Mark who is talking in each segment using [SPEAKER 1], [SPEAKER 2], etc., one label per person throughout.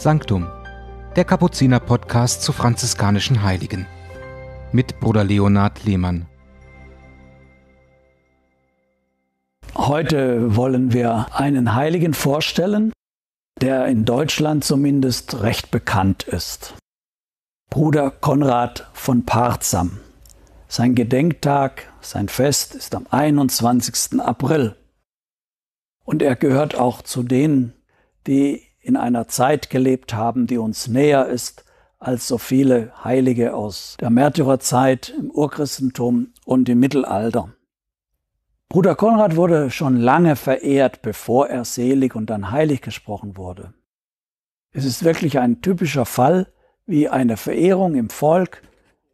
[SPEAKER 1] Sanctum, der Kapuziner-Podcast zu franziskanischen Heiligen. Mit Bruder Leonhard Lehmann. Heute wollen wir einen Heiligen vorstellen, der in Deutschland zumindest recht bekannt ist. Bruder Konrad von Parzam. Sein Gedenktag, sein Fest ist am 21. April. Und er gehört auch zu denen, die in einer Zeit gelebt haben, die uns näher ist als so viele Heilige aus der Märtyrerzeit im Urchristentum und im Mittelalter. Bruder Konrad wurde schon lange verehrt, bevor er selig und dann heilig gesprochen wurde. Es ist wirklich ein typischer Fall, wie eine Verehrung im Volk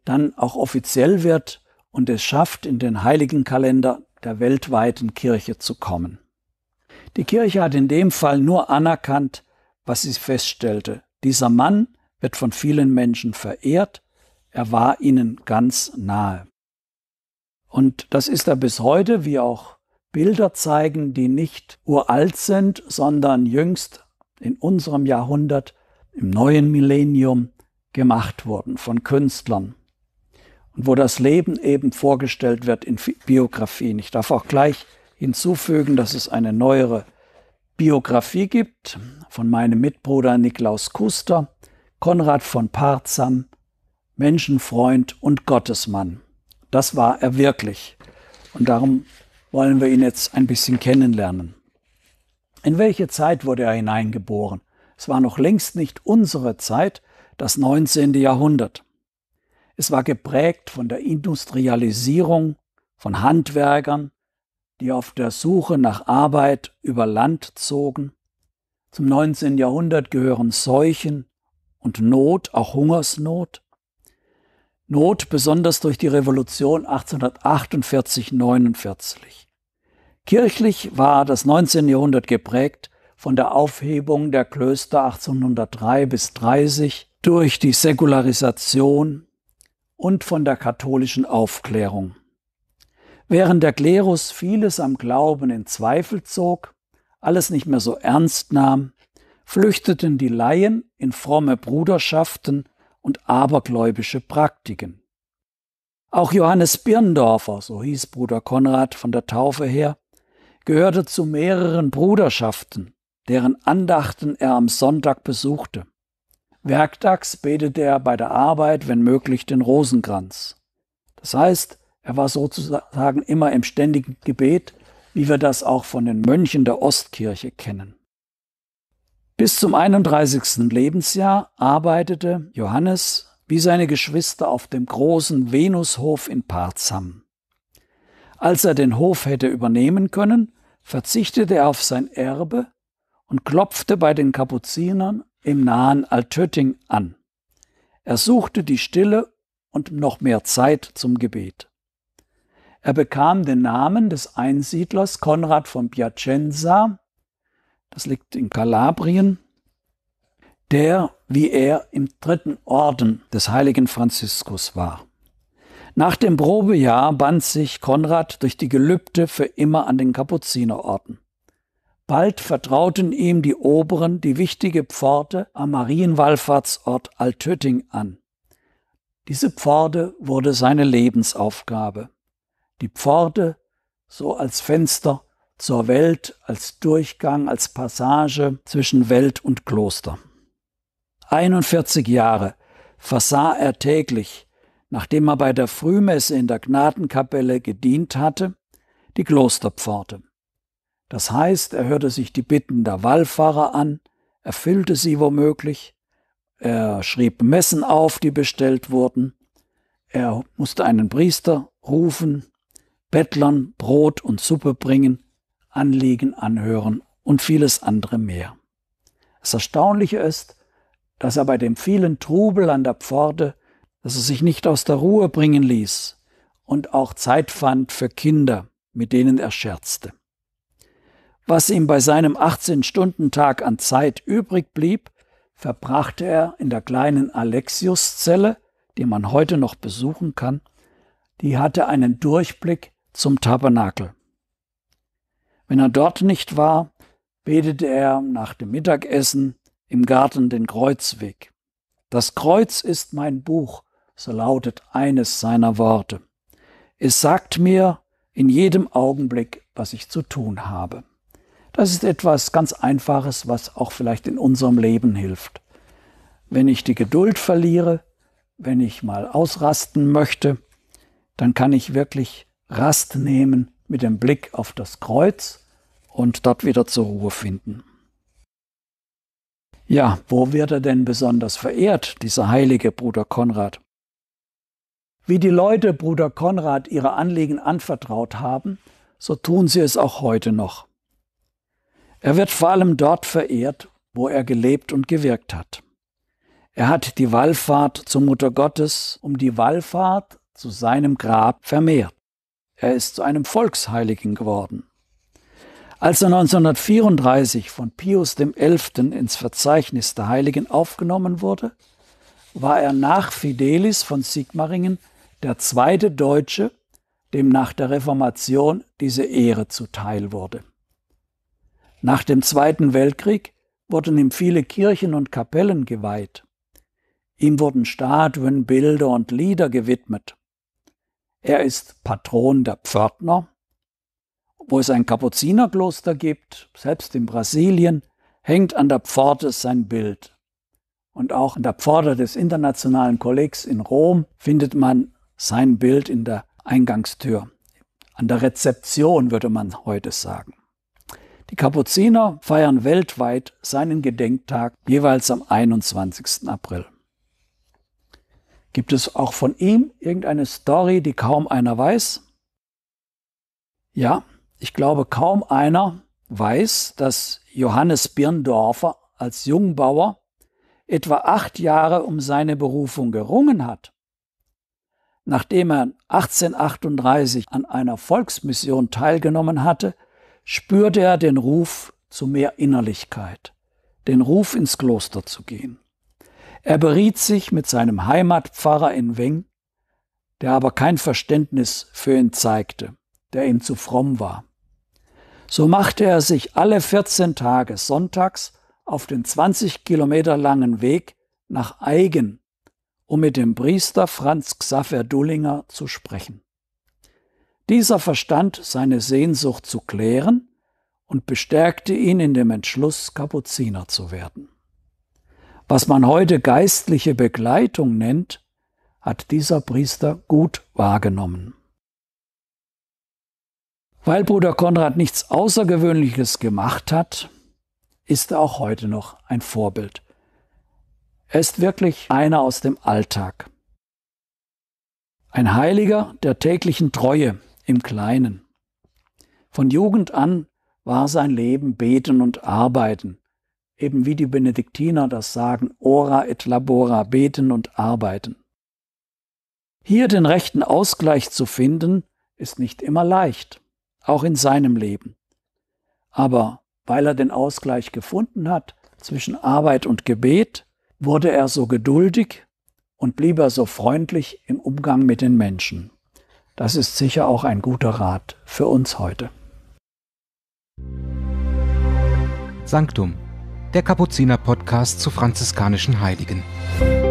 [SPEAKER 1] dann auch offiziell wird und es schafft, in den Heiligenkalender der weltweiten Kirche zu kommen. Die Kirche hat in dem Fall nur anerkannt, was sie feststellte. Dieser Mann wird von vielen Menschen verehrt, er war ihnen ganz nahe. Und das ist er bis heute, wie auch Bilder zeigen, die nicht uralt sind, sondern jüngst in unserem Jahrhundert, im neuen Millennium, gemacht wurden von Künstlern. Und wo das Leben eben vorgestellt wird in Biografien. Ich darf auch gleich hinzufügen, dass es eine neuere Biografie gibt von meinem Mitbruder Niklaus Kuster, Konrad von Parzam, Menschenfreund und Gottesmann. Das war er wirklich. Und darum wollen wir ihn jetzt ein bisschen kennenlernen. In welche Zeit wurde er hineingeboren? Es war noch längst nicht unsere Zeit, das 19. Jahrhundert. Es war geprägt von der Industrialisierung, von Handwerkern, die auf der Suche nach Arbeit über Land zogen. Zum 19. Jahrhundert gehören Seuchen und Not, auch Hungersnot. Not besonders durch die Revolution 1848-49. Kirchlich war das 19. Jahrhundert geprägt von der Aufhebung der Klöster 1803 bis 30 durch die Säkularisation und von der katholischen Aufklärung. Während der Klerus vieles am Glauben in Zweifel zog, alles nicht mehr so ernst nahm, flüchteten die Laien in fromme Bruderschaften und abergläubische Praktiken. Auch Johannes Birndorfer, so hieß Bruder Konrad von der Taufe her, gehörte zu mehreren Bruderschaften, deren Andachten er am Sonntag besuchte. Werktags betete er bei der Arbeit, wenn möglich, den Rosenkranz. Das heißt, er war sozusagen immer im ständigen Gebet, wie wir das auch von den Mönchen der Ostkirche kennen. Bis zum 31. Lebensjahr arbeitete Johannes wie seine Geschwister auf dem großen Venushof in Parzham. Als er den Hof hätte übernehmen können, verzichtete er auf sein Erbe und klopfte bei den Kapuzinern im nahen Altötting an. Er suchte die Stille und noch mehr Zeit zum Gebet. Er bekam den Namen des Einsiedlers Konrad von Piacenza, das liegt in Kalabrien, der, wie er, im dritten Orden des heiligen Franziskus war. Nach dem Probejahr band sich Konrad durch die Gelübde für immer an den Kapuzinerorden. Bald vertrauten ihm die Oberen die wichtige Pforte am Marienwallfahrtsort Altötting an. Diese Pforte wurde seine Lebensaufgabe die Pforte so als Fenster zur Welt, als Durchgang, als Passage zwischen Welt und Kloster. 41 Jahre versah er täglich, nachdem er bei der Frühmesse in der Gnadenkapelle gedient hatte, die Klosterpforte. Das heißt, er hörte sich die Bitten der Wallfahrer an, erfüllte sie womöglich, er schrieb Messen auf, die bestellt wurden, er musste einen Priester rufen, Bettlern Brot und Suppe bringen, Anliegen anhören und vieles andere mehr. Das Erstaunliche ist, dass er bei dem vielen Trubel an der Pforte, dass er sich nicht aus der Ruhe bringen ließ und auch Zeit fand für Kinder, mit denen er scherzte. Was ihm bei seinem 18-Stunden-Tag an Zeit übrig blieb, verbrachte er in der kleinen Alexiuszelle, die man heute noch besuchen kann. Die hatte einen Durchblick zum Tabernakel. Wenn er dort nicht war, betete er nach dem Mittagessen im Garten den Kreuzweg. Das Kreuz ist mein Buch, so lautet eines seiner Worte. Es sagt mir in jedem Augenblick, was ich zu tun habe. Das ist etwas ganz Einfaches, was auch vielleicht in unserem Leben hilft. Wenn ich die Geduld verliere, wenn ich mal ausrasten möchte, dann kann ich wirklich Rast nehmen mit dem Blick auf das Kreuz und dort wieder zur Ruhe finden. Ja, wo wird er denn besonders verehrt, dieser heilige Bruder Konrad? Wie die Leute Bruder Konrad ihre Anliegen anvertraut haben, so tun sie es auch heute noch. Er wird vor allem dort verehrt, wo er gelebt und gewirkt hat. Er hat die Wallfahrt zur Mutter Gottes um die Wallfahrt zu seinem Grab vermehrt. Er ist zu einem Volksheiligen geworden. Als er 1934 von Pius XI. ins Verzeichnis der Heiligen aufgenommen wurde, war er nach Fidelis von Sigmaringen der zweite Deutsche, dem nach der Reformation diese Ehre zuteil wurde. Nach dem Zweiten Weltkrieg wurden ihm viele Kirchen und Kapellen geweiht. Ihm wurden Statuen, Bilder und Lieder gewidmet. Er ist Patron der Pförtner. Wo es ein Kapuzinerkloster gibt, selbst in Brasilien, hängt an der Pforte sein Bild. Und auch an der Pforte des Internationalen Kollegs in Rom findet man sein Bild in der Eingangstür. An der Rezeption würde man heute sagen. Die Kapuziner feiern weltweit seinen Gedenktag jeweils am 21. April. Gibt es auch von ihm irgendeine Story, die kaum einer weiß? Ja, ich glaube, kaum einer weiß, dass Johannes Birndorfer als Jungbauer etwa acht Jahre um seine Berufung gerungen hat. Nachdem er 1838 an einer Volksmission teilgenommen hatte, spürte er den Ruf zu mehr Innerlichkeit, den Ruf ins Kloster zu gehen. Er beriet sich mit seinem Heimatpfarrer in Weng, der aber kein Verständnis für ihn zeigte, der ihm zu fromm war. So machte er sich alle 14 Tage sonntags auf den 20 Kilometer langen Weg nach Eigen, um mit dem Priester Franz Xaver Dullinger zu sprechen. Dieser verstand seine Sehnsucht zu klären und bestärkte ihn in dem Entschluss, Kapuziner zu werden. Was man heute geistliche Begleitung nennt, hat dieser Priester gut wahrgenommen. Weil Bruder Konrad nichts Außergewöhnliches gemacht hat, ist er auch heute noch ein Vorbild. Er ist wirklich einer aus dem Alltag. Ein Heiliger der täglichen Treue im Kleinen. Von Jugend an war sein Leben Beten und Arbeiten eben wie die Benediktiner das sagen, ora et labora, beten und arbeiten. Hier den rechten Ausgleich zu finden, ist nicht immer leicht, auch in seinem Leben. Aber weil er den Ausgleich gefunden hat zwischen Arbeit und Gebet, wurde er so geduldig und blieb er so freundlich im Umgang mit den Menschen. Das ist sicher auch ein guter Rat für uns heute. Sanktum der Kapuziner-Podcast zu franziskanischen Heiligen.